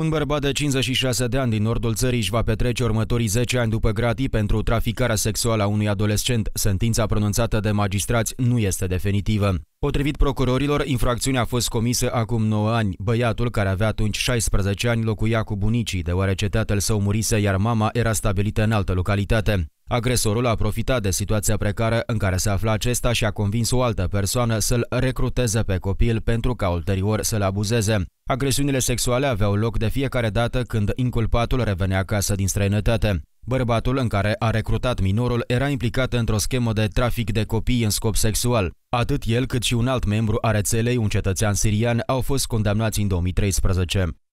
Un bărbat de 56 de ani din nordul țării își va petrece următorii 10 ani după gratii pentru traficarea sexuală a unui adolescent. Sentința pronunțată de magistrați nu este definitivă. Potrivit procurorilor, infracțiunea a fost comisă acum 9 ani. Băiatul, care avea atunci 16 ani, locuia cu bunicii, deoarece tatăl său murise, iar mama era stabilită în altă localitate. Agresorul a profitat de situația precară în care se afla acesta și a convins o altă persoană să-l recruteze pe copil pentru ca ulterior să-l abuzeze. Agresiunile sexuale aveau loc de fiecare dată când inculpatul revenea acasă din străinătate. Bărbatul în care a recrutat minorul era implicat într-o schemă de trafic de copii în scop sexual. Atât el cât și un alt membru a rețelei, un cetățean sirian, au fost condamnați în 2013.